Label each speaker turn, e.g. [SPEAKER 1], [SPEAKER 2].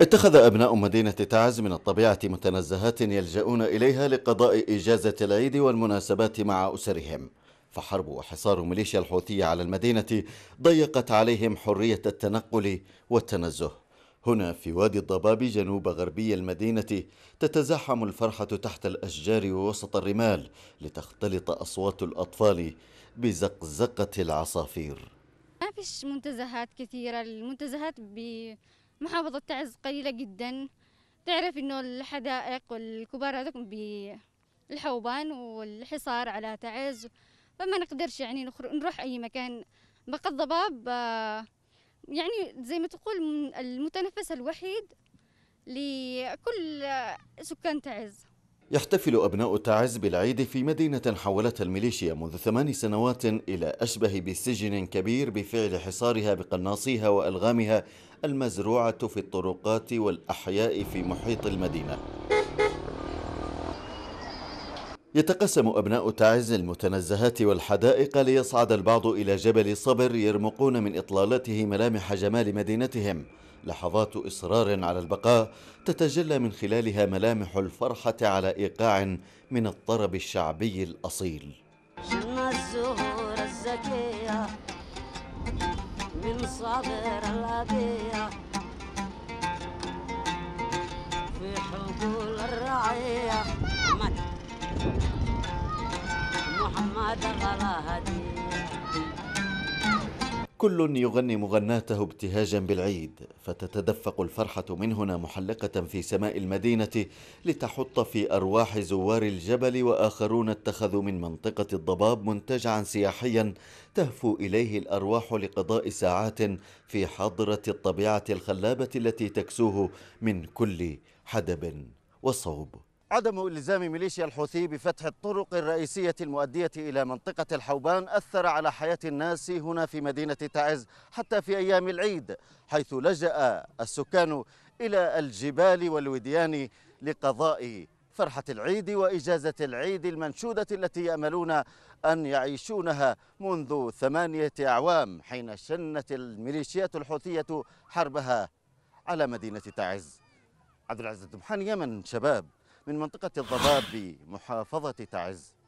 [SPEAKER 1] اتخذ أبناء مدينة تعز من الطبيعة متنزهات يلجؤون إليها لقضاء إجازة العيد والمناسبات مع أسرهم فحرب وحصار ميليشيا الحوثية على المدينة ضيقت عليهم حرية التنقل والتنزه هنا في وادي الضباب جنوب غربي المدينة تتزاحم الفرحة تحت الأشجار ووسط الرمال لتختلط أصوات الأطفال بزقزقة العصافير
[SPEAKER 2] ما فيش منتزهات كثيرة المنتزهات بي محافظة تعز قليلة جدا تعرف إنه الحدائق والكبار هذوك بالحوبان والحصار على تعز فما نقدرش يعني نروح أي مكان بقى الضباب آه، يعني زي ما تقول المتنفس الوحيد لكل سكان تعز
[SPEAKER 1] يحتفل أبناء تعز بالعيد في مدينة حولتها الميليشيا منذ ثمان سنوات إلى أشبه بسجن كبير بفعل حصارها بقناصيها وألغامها المزروعة في الطرقات والأحياء في محيط المدينة يتقسم أبناء تعز المتنزهات والحدائق ليصعد البعض إلى جبل صبر يرمقون من إطلالته ملامح جمال مدينتهم لحظات إصرار على البقاء تتجلى من خلالها ملامح الفرحة على إيقاع من الطرب الشعبي الأصيل
[SPEAKER 2] الزهور الزكية من صابر الأبية في حقول الرعية محمد محمد غلا هديه
[SPEAKER 1] كل يغني مغناته ابتهاجا بالعيد فتتدفق الفرحة من هنا محلقة في سماء المدينة لتحط في أرواح زوار الجبل وآخرون اتخذوا من منطقة الضباب منتجعا سياحيا تهفو إليه الأرواح لقضاء ساعات في حضرة الطبيعة الخلابة التي تكسوه من كل حدب وصوب عدم الزام ميليشيا الحوثي بفتح الطرق الرئيسيه المؤديه الى منطقه الحوبان اثر على حياه الناس هنا في مدينه تعز حتى في ايام العيد حيث لجا السكان الى الجبال والوديان لقضاء فرحه العيد واجازه العيد المنشوده التي ياملون ان يعيشونها منذ ثمانيه اعوام حين شنت الميليشيات الحوثيه حربها على مدينه تعز عبد العزيز دمحان يمن شباب من منطقة الضباب بمحافظة تعز